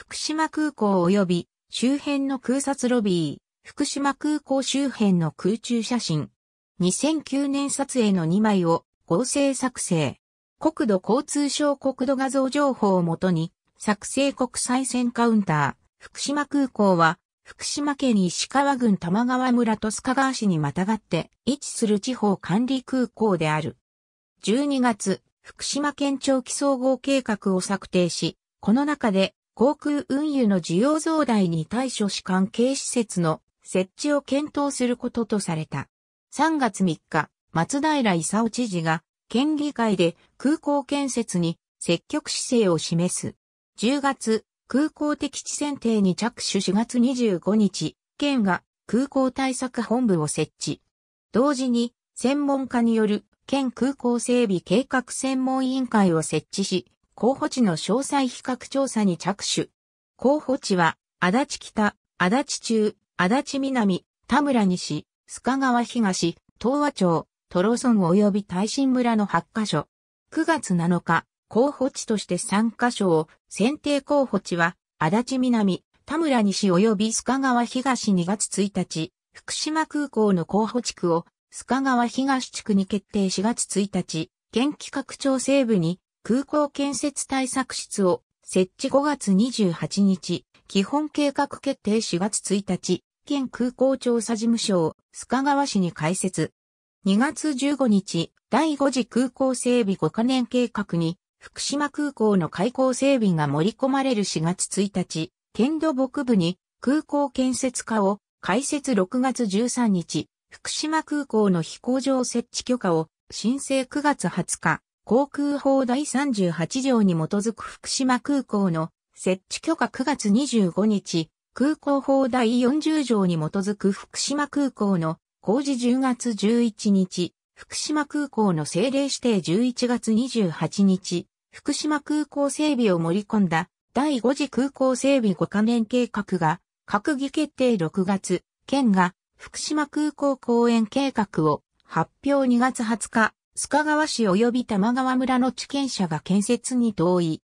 福島空港及び周辺の空撮ロビー、福島空港周辺の空中写真。2009年撮影の2枚を合成作成。国土交通省国土画像情報をもとに、作成国際線カウンター、福島空港は、福島県石川郡玉川村と須賀川市にまたがって位置する地方管理空港である。12月、福島県長期総合計画を策定し、この中で航空運輸の需要増大に対処し関係施設の設置を検討することとされた。3月3日、松平勲知事が県議会で空港建設に積極姿勢を示す。10月、空港的地選定に着手4月25日、県が空港対策本部を設置。同時に、専門家による県空港整備計画専門委員会を設置し、候補地の詳細比較調査に着手。候補地は、足立北、足立中、足立南、田村西、須賀川東、東和町、トロソン及び大新村の8カ所。9月7日、候補地として3カ所を、選定候補地は、足立南、田村西及び須賀川東2月1日、福島空港の候補地区を、須賀川東地区に決定4月1日、県企画庁西部に、空港建設対策室を設置5月28日、基本計画決定4月1日、県空港調査事務所を須賀川市に開設。2月15日、第5次空港整備5カ年計画に、福島空港の開港整備が盛り込まれる4月1日、県土北部に空港建設課を開設6月13日、福島空港の飛行場設置許可を申請9月20日、航空法第38条に基づく福島空港の設置許可9月25日、空港法第40条に基づく福島空港の工事10月11日、福島空港の政令指定11月28日、福島空港整備を盛り込んだ第5次空港整備5カ年計画が閣議決定6月、県が福島空港公園計画を発表2月20日、須賀川市及び玉川村の地権者が建設に同意。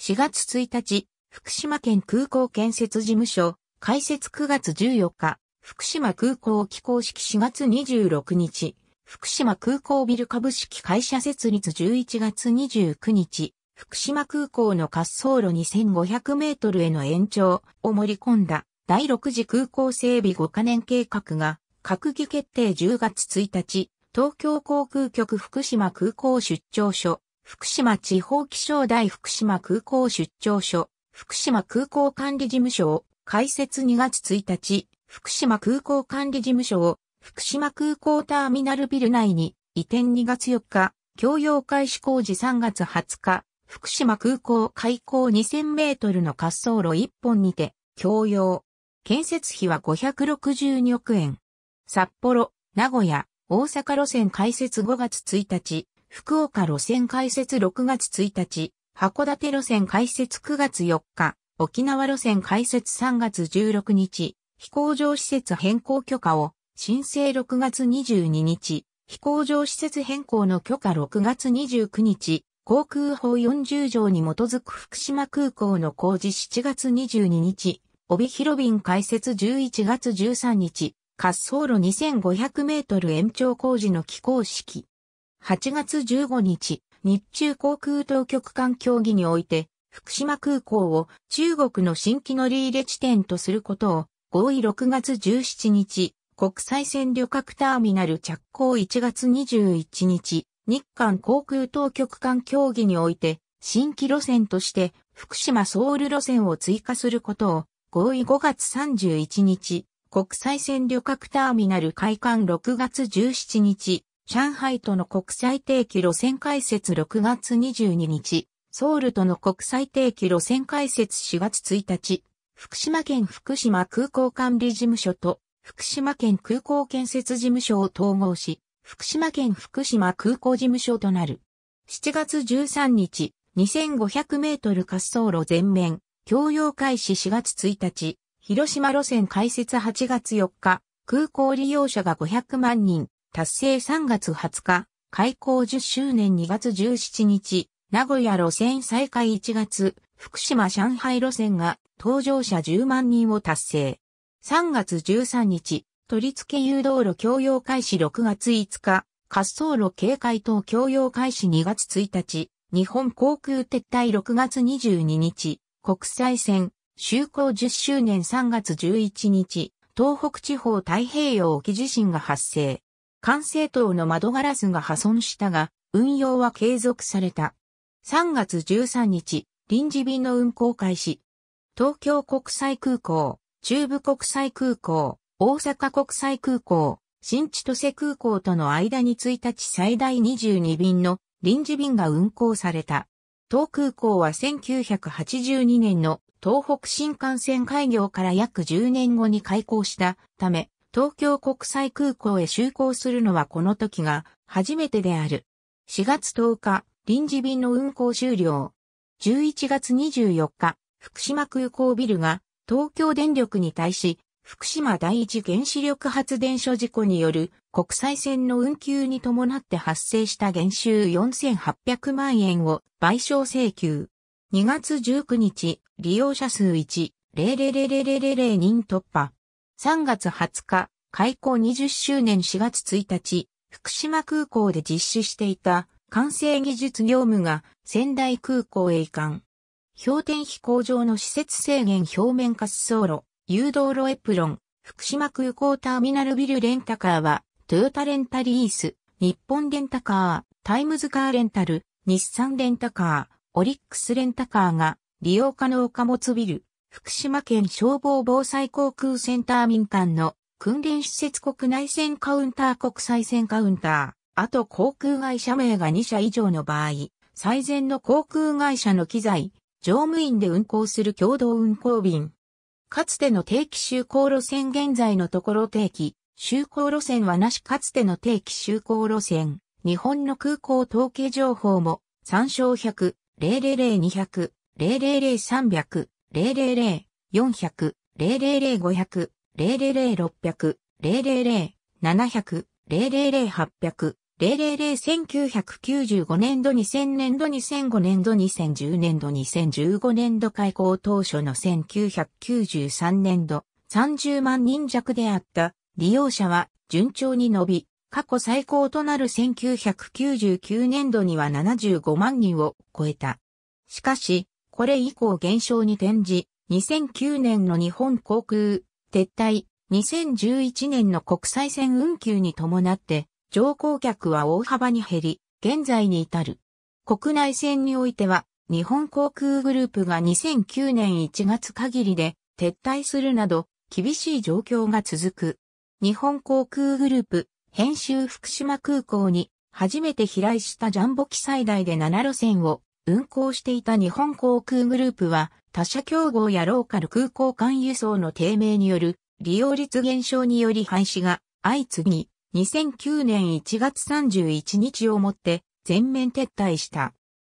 4月1日、福島県空港建設事務所、開設9月14日、福島空港起工式4月26日、福島空港ビル株式会社設立11月29日、福島空港の滑走路2500メートルへの延長を盛り込んだ第6次空港整備5カ年計画が閣議決定10月1日、東京航空局福島空港出張所、福島地方気象台福島空港出張所、福島空港管理事務所を開設2月1日、福島空港管理事務所を福島空港ターミナルビル内に移転2月4日、共用開始工事3月20日、福島空港開港2000メートルの滑走路1本にて、共用。建設費は562億円。札幌、名古屋、大阪路線開設5月1日、福岡路線開設6月1日、函館路線開設9月4日、沖縄路線開設3月16日、飛行場施設変更許可を申請6月22日、飛行場施設変更の許可6月29日、航空法40条に基づく福島空港の工事7月22日、帯広便開設11月13日、滑走路2500メートル延長工事の起工式。8月15日、日中航空当局間協議において、福島空港を中国の新規乗り入れ地点とすることを、合意6月17日、国際線旅客ターミナル着工1月21日、日韓航空当局間協議において、新規路線として福島ソウル路線を追加することを合意5月31日、国際線旅客ターミナル開館6月17日、上海との国際定期路線開設6月22日、ソウルとの国際定期路線開設4月1日、福島県福島空港管理事務所と福島県空港建設事務所を統合し、福島県福島空港事務所となる。7月13日、2500メートル滑走路全面、共用開始4月1日、広島路線開設8月4日、空港利用者が500万人、達成3月20日、開港10周年2月17日、名古屋路線再開1月、福島上海路線が搭乗者10万人を達成。3月13日、取り付け誘導路共用開始6月5日、滑走路警戒等共用開始2月1日、日本航空撤退6月22日、国際線、就航10周年3月11日、東北地方太平洋沖地震が発生。管制塔の窓ガラスが破損したが、運用は継続された。3月13日、臨時便の運航開始。東京国際空港、中部国際空港、大阪国際空港、新千歳空港との間に1日最大22便の臨時便が運航された。東空港は1982年の東北新幹線開業から約10年後に開港したため、東京国際空港へ就航するのはこの時が初めてである。4月10日、臨時便の運行終了。11月24日、福島空港ビルが東京電力に対し、福島第一原子力発電所事故による国際線の運休に伴って発生した減収4800万円を賠償請求。2月19日、利用者数1、0 0 0 0 0 0人突破。3月20日、開港20周年4月1日、福島空港で実施していた完成技術業務が仙台空港へ移管。氷点飛行場の施設制限表面滑走路、誘導路エプロン、福島空港ターミナルビルレンタカーは、トヨタレンタリース、日本レンタカー、タイムズカーレンタル、日産レンタカー、オリックスレンタカーが利用可能貨物ビル、福島県消防防災航空センター民間の訓練施設国内線カウンター国際線カウンター、あと航空会社名が2社以上の場合、最善の航空会社の機材、乗務員で運航する共同運航便。かつての定期就航路線現在のところ定期、就航路線はなしかつての定期就航路線、日本の空港統計情報も参照100、000、200、0 0 0三0 0 0 0 0百、0 0 0 0 0零0 0 0 0 0零0 0 0 0 0零0 0 000-800、000-1995年度2000年度2005年度2010年度2015年度開校当初の1993年度30万人弱であった利用者は順調に伸び、過去最高となる1999年度には75万人を超えた。しかし、これ以降減少に転じ、2009年の日本航空、撤退、2011年の国際線運休に伴って、乗降客は大幅に減り、現在に至る。国内線においては、日本航空グループが2009年1月限りで撤退するなど、厳しい状況が続く。日本航空グループ、編集福島空港に、初めて飛来したジャンボ機最大で7路線を運航していた日本航空グループは、他社競合やローカル空港間輸送の低迷による利用率減少により廃止が相次ぎ、2009年1月31日をもって全面撤退した。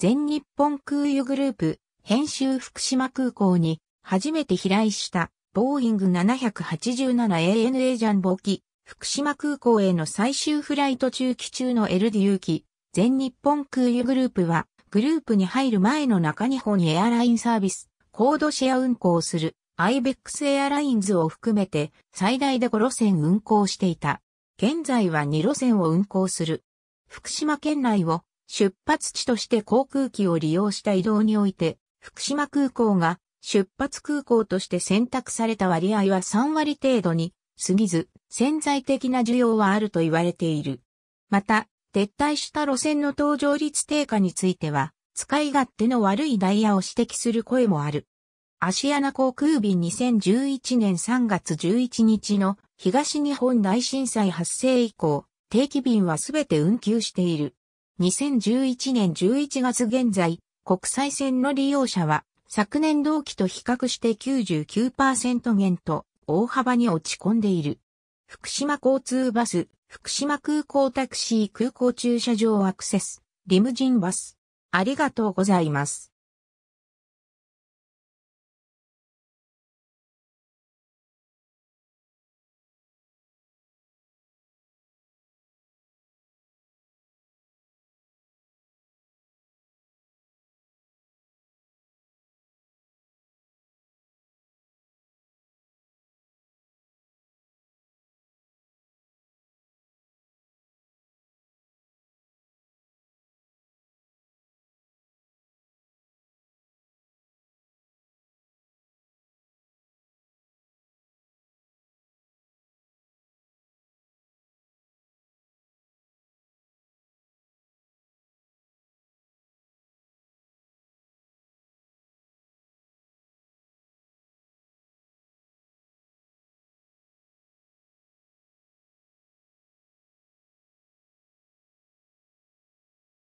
全日本空輸グループ、編集福島空港に初めて飛来したボーイング 787ANA ジャンボ機、福島空港への最終フライト中期中の l d ウ機、全日本空輸グループは、グループに入る前の中日本エアラインサービス、コードシェア運行する、アイベックスエアラインズを含めて最大で5路線運行していた。現在は2路線を運行する。福島県内を出発地として航空機を利用した移動において、福島空港が出発空港として選択された割合は3割程度に過ぎず、潜在的な需要はあると言われている。また、撤退した路線の搭乗率低下については、使い勝手の悪いダイヤを指摘する声もある。アシアナ航空便2011年3月11日の東日本大震災発生以降、定期便はすべて運休している。2011年11月現在、国際線の利用者は昨年同期と比較して99%減と大幅に落ち込んでいる。福島交通バス福島空港タクシー空港駐車場アクセス、リムジンバス。ありがとうございます。